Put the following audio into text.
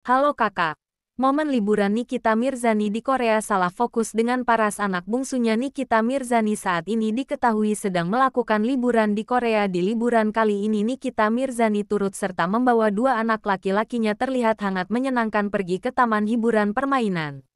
Halo kakak. Momen liburan Nikita Mirzani di Korea salah fokus dengan paras anak bungsunya Nikita Mirzani saat ini diketahui sedang melakukan liburan di Korea. Di liburan kali ini Nikita Mirzani turut serta membawa dua anak laki-lakinya terlihat hangat menyenangkan pergi ke taman hiburan permainan.